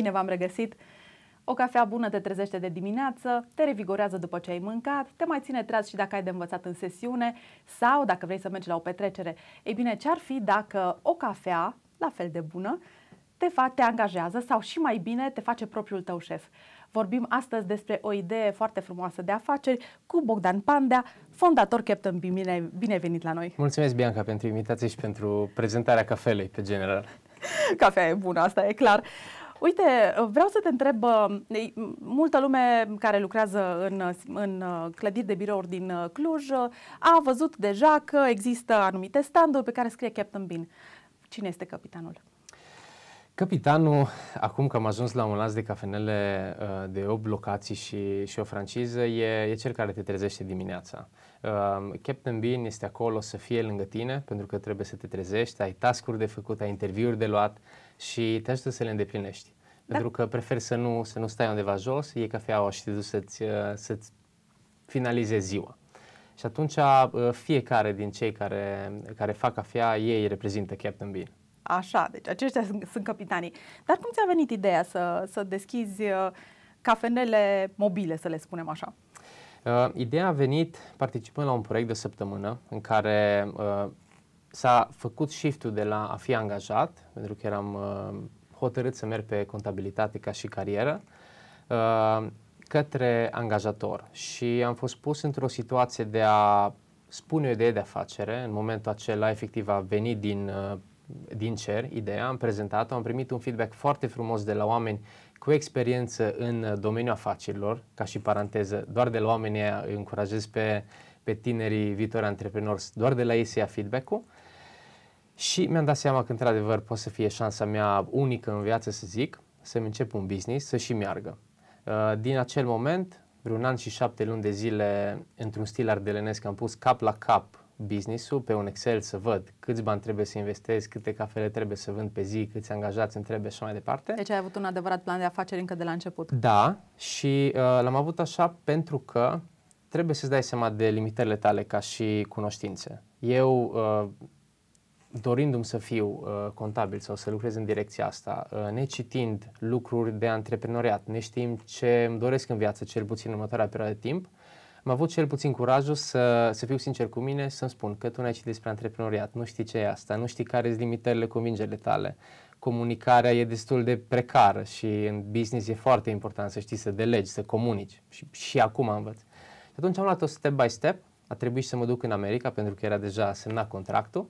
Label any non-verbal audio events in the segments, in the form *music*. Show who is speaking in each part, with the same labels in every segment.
Speaker 1: Bine v-am regăsit! O cafea bună te trezește de dimineață, te revigorează după ce ai mâncat, te mai ține treaz și dacă ai de învățat în sesiune sau dacă vrei să mergi la o petrecere. Ei bine, ce-ar fi dacă o cafea, la fel de bună, te, fa- te angajează sau și mai bine te face propriul tău șef. Vorbim astăzi despre o idee foarte frumoasă de afaceri cu Bogdan Pandea, fondator Captain B. Bine, bine venit la noi!
Speaker 2: Mulțumesc, Bianca, pentru invitație și pentru prezentarea cafelei, pe general.
Speaker 1: Cafea e bună, asta e clar. Uite, vreau să te întreb, uh, multă lume care lucrează în, uh, în uh, clădiri de birouri din Cluj a văzut deja că există anumite standuri pe care scrie Captain Bean. Cine este capitanul?
Speaker 2: Capitanul, acum că am ajuns la un lanț de cafenele de 8 locații și, și o franciză, e, e cel care te trezește dimineața. Uh, Captain Bean este acolo să fie lângă tine, pentru că trebuie să te trezești, ai tascuri de făcut, ai interviuri de luat, și te ajută să le îndeplinești. Da. Pentru că preferi să nu, să nu stai undeva jos, iei cafeaua și te duci să-ți, uh, să-ți finalizezi ziua. Și atunci uh, fiecare din cei care, care fac cafea, ei reprezintă Captain
Speaker 1: Bean. Așa, deci aceștia sunt, sunt capitanii. Dar cum ți-a venit ideea să, să deschizi uh, cafenele mobile, să le spunem așa?
Speaker 2: Uh, ideea a venit participând la un proiect de săptămână în care uh, s-a făcut shift-ul de la a fi angajat, pentru că eram uh, hotărât să merg pe contabilitate ca și carieră, uh, către angajator. Și am fost pus într-o situație de a spune o idee de afacere. În momentul acela, efectiv, a venit din, uh, din cer ideea, am prezentat-o, am primit un feedback foarte frumos de la oameni cu experiență în uh, domeniul afacerilor, ca și paranteză, doar de la oamenii îi încurajez pe uh, pe tinerii viitori antreprenori, doar de la ei să ia feedback-ul. Și mi-am dat seama că, într-adevăr, poate să fie șansa mea unică în viață, să zic, să-mi încep un business, să și meargă. Uh, din acel moment, vreun an și șapte luni de zile, într-un stil ardelenesc, am pus cap la cap business-ul pe un Excel să văd câți bani trebuie să investez, câte cafele trebuie să vând pe zi, câți angajați îmi trebuie și mai departe.
Speaker 1: Deci ai avut un adevărat plan de afaceri încă de la început.
Speaker 2: Da, și uh, l-am avut așa pentru că trebuie să-ți dai seama de limitările tale ca și cunoștințe. Eu, uh, dorindu-mi să fiu uh, contabil sau să lucrez în direcția asta, uh, necitind lucruri de antreprenoriat, neștiind ce îmi doresc în viață, cel puțin în următoarea perioadă de timp, am avut cel puțin curajul să, să fiu sincer cu mine, să-mi spun că tu nu ai citit despre antreprenoriat, nu știi ce e asta, nu știi care sunt limitările, convingerile tale, comunicarea e destul de precară și în business e foarte important să știi să delegi, să comunici și, și acum învăț atunci am luat-o step by step, a trebuit să mă duc în America pentru că era deja semnat contractul,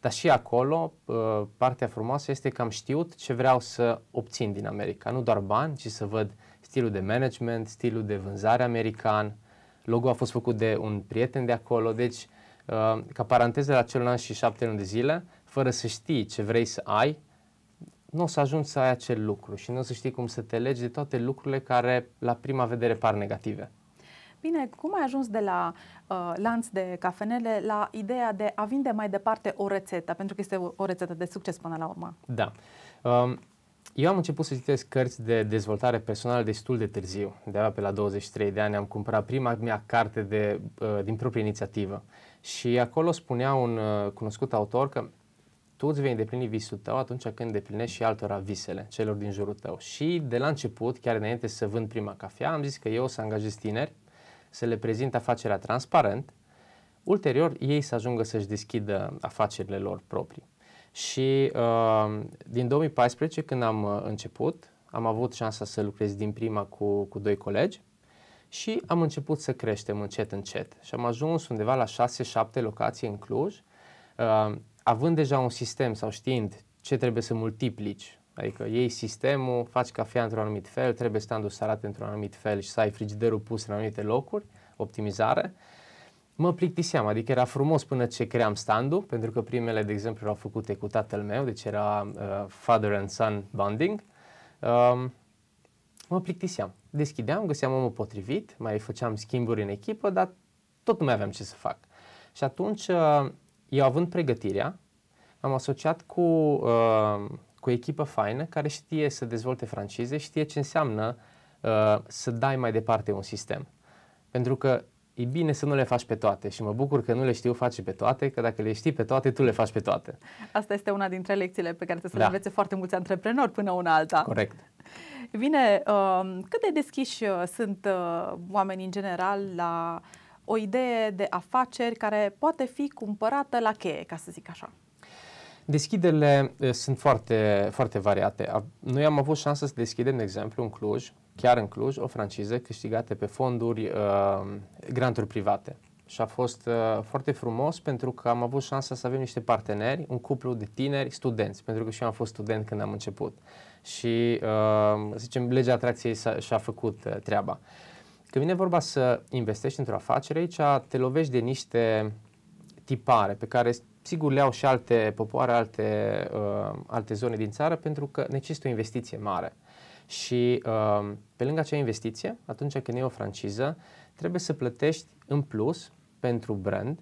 Speaker 2: dar și acolo uh, partea frumoasă este că am știut ce vreau să obțin din America, nu doar bani, ci să văd stilul de management, stilul de vânzare american, logo a fost făcut de un prieten de acolo, deci uh, ca paranteză la cel an și șapte luni de zile, fără să știi ce vrei să ai, nu o să ajungi să ai acel lucru și nu o să știi cum să te legi de toate lucrurile care la prima vedere par negative.
Speaker 1: Bine, cum ai ajuns de la uh, lanț de cafenele la ideea de a vinde mai departe o rețetă? Pentru că este o, o rețetă de succes până la urmă.
Speaker 2: Da. Um, eu am început să citesc cărți de dezvoltare personală destul de târziu. De pe la 23 de ani am cumpărat prima mea carte de, uh, din proprie inițiativă. Și acolo spunea un uh, cunoscut autor că tu îți vei îndeplini visul tău atunci când îndeplinești și altora visele, celor din jurul tău. Și de la început, chiar înainte să vând prima cafea, am zis că eu o să angajez tineri să le prezinte afacerea transparent, ulterior ei să ajungă să-și deschidă afacerile lor proprii. Și uh, din 2014, când am uh, început, am avut șansa să lucrez din prima cu, cu doi colegi și am început să creștem încet, încet. Și am ajuns undeva la 6-7 locații în Cluj, uh, având deja un sistem sau știind ce trebuie să multiplici Adică iei sistemul, faci cafea într-un anumit fel, trebuie standul să arate într-un anumit fel și să ai frigiderul pus în anumite locuri, optimizare. Mă plictiseam, adică era frumos până ce cream standul, pentru că primele, de exemplu, erau făcute cu tatăl meu, deci era uh, father and son bonding. Um, uh, mă plictiseam. Deschideam, găseam omul potrivit, mai făceam schimburi în echipă, dar tot nu mai aveam ce să fac. Și atunci, uh, eu având pregătirea, am asociat cu uh, cu o echipă faină care știe să dezvolte francize, știe ce înseamnă uh, să dai mai departe un sistem. Pentru că e bine să nu le faci pe toate și mă bucur că nu le știu face pe toate, că dacă le știi pe toate, tu le faci pe toate.
Speaker 1: Asta este una dintre lecțiile pe care trebuie să da. le învețe foarte mulți antreprenori până una alta. Corect. Bine, um, cât de deschiși uh, sunt uh, oamenii în general la o idee de afaceri care poate fi cumpărată la cheie, ca să zic așa?
Speaker 2: Deschiderile eh, sunt foarte, foarte variate. Noi am avut șansa să deschidem, de exemplu, în Cluj, chiar în Cluj, o franciză câștigată pe fonduri, uh, granturi private. Și a fost uh, foarte frumos pentru că am avut șansa să avem niște parteneri, un cuplu de tineri, studenți, pentru că și eu am fost student când am început. Și, uh, să zicem, legea atracției și-a făcut uh, treaba. Când vine vorba să investești într-o afacere, aici te lovești de niște tipare pe care Sigur, le au și alte popoare, alte, uh, alte zone din țară, pentru că necesită o investiție mare. Și uh, pe lângă acea investiție, atunci când e o franciză, trebuie să plătești în plus pentru brand,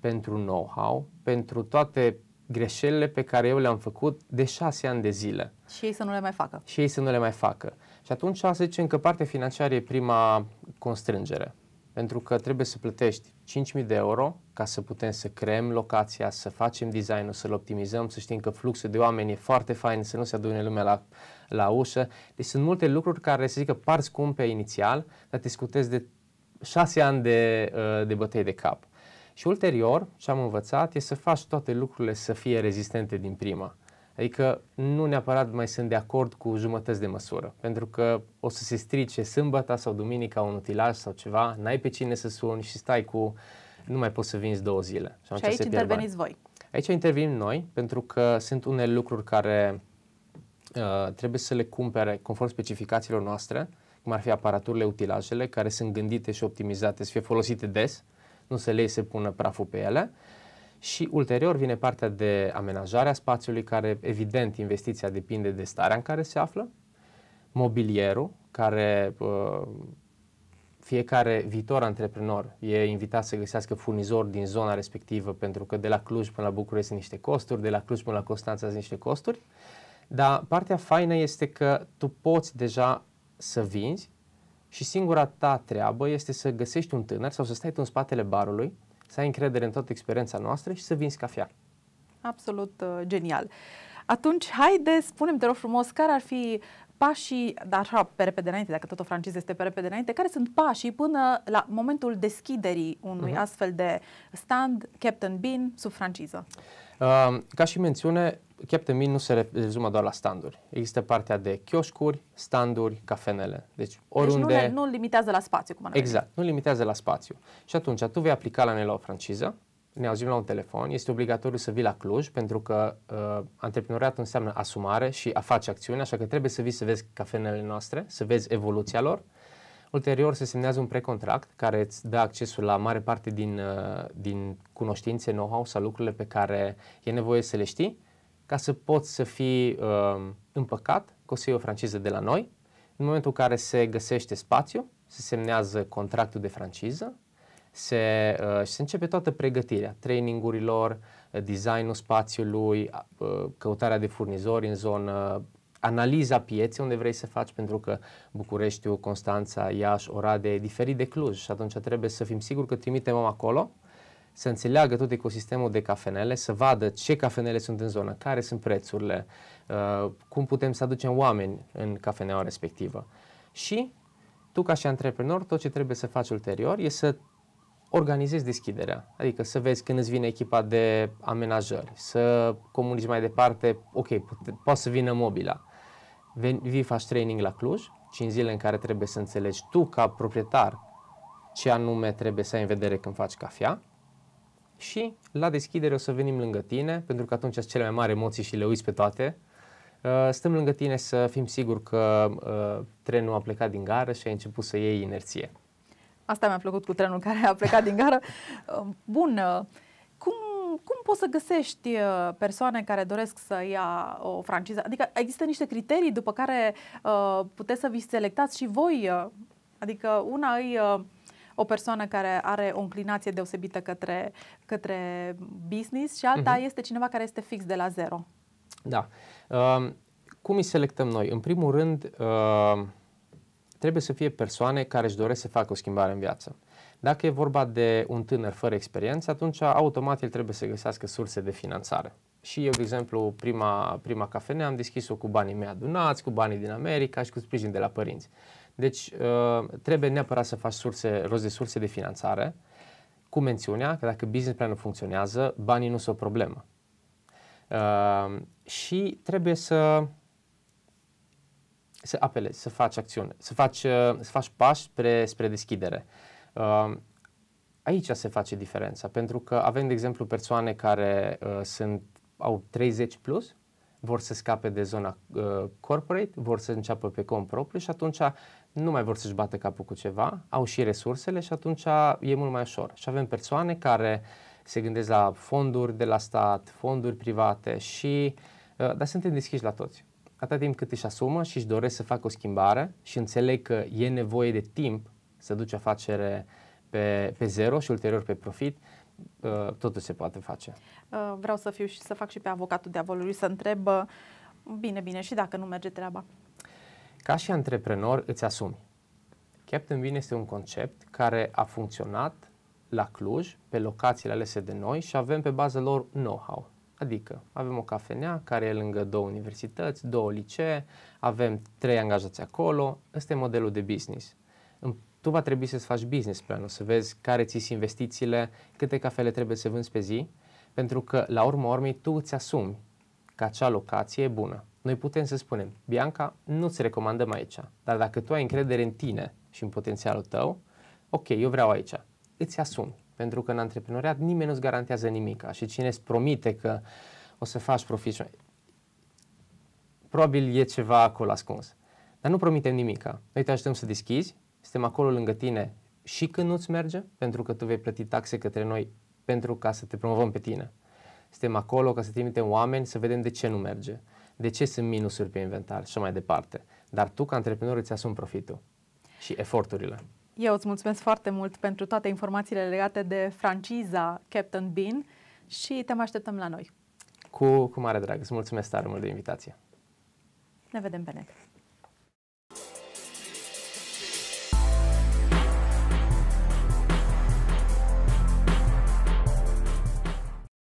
Speaker 2: pentru know-how, pentru toate greșelile pe care eu le-am făcut de șase ani de zile.
Speaker 1: Și ei să nu le mai facă.
Speaker 2: Și ei să nu le mai facă. Și atunci să zicem că partea financiară e prima constrângere pentru că trebuie să plătești 5.000 de euro ca să putem să creăm locația, să facem designul, să-l optimizăm, să știm că fluxul de oameni e foarte fain, să nu se adune lumea la, la ușă. Deci sunt multe lucruri care, să zic că par scumpe inițial, dar te scutezi de 6 ani de, uh, de bătăi de cap. Și ulterior, ce am învățat, e să faci toate lucrurile să fie rezistente din prima. Adică nu neapărat mai sunt de acord cu jumătăți de măsură, pentru că o să se strice sâmbăta sau duminica un utilaj sau ceva, n-ai pe cine să suni și stai cu nu mai poți să vinzi două zile. Și, și aici interveniți voi. Aici intervenim noi, pentru că sunt unele lucruri care uh, trebuie să le cumpere conform specificațiilor noastre, cum ar fi aparaturile, utilajele, care sunt gândite și optimizate să fie folosite des, nu să le se pună praful pe ele. Uh, și ulterior vine partea de amenajare a spațiului, care evident investiția depinde de starea în care se află, mobilierul, care uh, fiecare viitor antreprenor e invitat să găsească furnizor din zona respectivă, pentru că de la Cluj până la București sunt niște costuri, de la Cluj până la Constanța sunt niște costuri, dar partea faină este că tu poți deja să vinzi și singura ta treabă este să găsești un tânăr sau să stai tu în spatele barului să ai încredere în toată experiența noastră și să vinzi cafea.
Speaker 1: Absolut uh, genial. Atunci, haide, spunem te rog frumos, care ar fi pașii, dar așa, pe repede înainte, dacă tot o franciză este pe repede înainte, care sunt pașii până la momentul deschiderii unui uh-huh. astfel de stand Captain Bean sub franciză?
Speaker 2: Uh, ca și mențiune, Captain nu se rezumă doar la standuri. Există partea de chioșcuri, standuri, cafenele. Deci oriunde... Deci nu, le, nu
Speaker 1: limitează la spațiu, cum ar Exact,
Speaker 2: nu limitează la spațiu. Și atunci tu vei aplica la noi la o franciză, ne auzim la un telefon, este obligatoriu să vii la Cluj pentru că uh, antreprenoriatul înseamnă asumare și a face acțiune, așa că trebuie să vii să vezi cafenele noastre, să vezi evoluția lor. Ulterior se semnează un precontract care îți dă accesul la mare parte din, uh, din cunoștințe, know-how sau lucrurile pe care e nevoie să le știi ca să poți să fii uh, împăcat că o să iei o franciză de la noi. În momentul în care se găsește spațiu, se semnează contractul de franciză se, uh, și se începe toată pregătirea trainingurilor, designul spațiului, uh, căutarea de furnizori în zonă, analiza pieței unde vrei să faci, pentru că Bucureștiu, Constanța, Iași, Oradea e diferit de Cluj și atunci trebuie să fim siguri că trimitem acolo să înțeleagă tot ecosistemul de cafenele, să vadă ce cafenele sunt în zonă, care sunt prețurile, uh, cum putem să aducem oameni în cafeneaua respectivă. Și tu ca și antreprenor, tot ce trebuie să faci ulterior e să organizezi deschiderea, adică să vezi când îți vine echipa de amenajări, să comunici mai departe, ok, poate, poate să vină mobila. Veni, vii, faci training la Cluj, 5 zile în care trebuie să înțelegi tu ca proprietar ce anume trebuie să ai în vedere când faci cafea, și la deschidere o să venim lângă tine, pentru că atunci sunt cele mai mari emoții și le uiți pe toate. Uh, stăm lângă tine să fim siguri că uh, trenul a plecat din gară și a început să iei inerție.
Speaker 1: Asta mi-a plăcut cu trenul care a plecat din gară. *laughs* Um, bun, uh, cum, cum poți să găsești persoane care doresc să ia o franciză? Adică există niște criterii după care puteți să vi selectați și voi Adică una îi o persoană care are o înclinație deosebită către, către business și alta uh-huh. este cineva care este fix de la zero.
Speaker 2: Da. Uh, cum îi selectăm noi? În primul rând, uh, trebuie să fie persoane care își doresc să facă o schimbare în viață. Dacă e vorba de un tânăr fără experiență, atunci automat el trebuie să găsească surse de finanțare. Și eu, de exemplu, prima, prima cafenea am deschis-o cu banii mei adunați, cu banii din America și cu sprijin de la părinți. Uh, deci ă, trebuie neapărat să faci surse, rost de surse de finanțare cu mențiunea că dacă business planul funcționează, banii nu sunt o problemă. Ă, și trebuie să să apelezi, să faci acțiune, să faci, ă, să faci pași spre, spre deschidere. Aici se face diferența, pentru că avem, de exemplu, persoane care sunt, au 30 plus, vor să scape de zona uh, corporate, vor să înceapă pe cont propriu și atunci nu mai vor să-și bată capul cu ceva, au și resursele și atunci e mult mai ușor. Și avem persoane care se gândesc la fonduri de la stat, fonduri private și... Uh, dar suntem deschiși la toți. Atâta timp cât își asumă și își doresc să facă o schimbare și înțeleg că e nevoie de timp să duce afacere pe, pe zero și ulterior pe profit, uh, totul se poate face.
Speaker 1: Uh, vreau să fiu și să fac și pe avocatul diavolului să întreb, bine, bine, și dacă nu merge treaba?
Speaker 2: Ca și antreprenor îți asumi. Captain Vin este un concept care a funcționat la Cluj, pe locațiile alese de noi și avem pe bază lor know-how. Adică avem o cafenea care e lângă două universități, două licee, avem trei angajați acolo, ăsta e modelul de business. Tu va trebui să-ți faci business planul, să vezi care ți investițiile, câte cafele trebuie să vânzi pe zi, pentru că la urmă urmei tu îți asumi că acea locație e bună. Noi putem să spunem, Bianca, nu-ți recomandăm aici, dar dacă tu ai încredere în tine și în potențialul tău, ok, eu vreau aici, îți asumi. Pentru că în antreprenoriat nimeni nu-ți garantează nimic și cine îți promite că o să faci profit, probabil e ceva acolo ascuns. Dar nu promitem nimic. Noi te ajutăm să deschizi, suntem acolo lângă tine și când nu-ți merge, pentru că tu vei plăti taxe către noi pentru ca să te promovăm pe tine. Suntem acolo ca să trimitem oameni să vedem de ce nu merge de ce sunt minusuri pe inventar și mai departe. Dar tu, ca antreprenor, îți asumi profitul și eforturile.
Speaker 1: Eu îți mulțumesc foarte mult pentru toate informațiile legate de franciza Captain Bean și te mai așteptăm la noi.
Speaker 2: Cu, cu mare drag. Îți mulțumesc tare mult de invitație.
Speaker 1: Ne vedem pe net.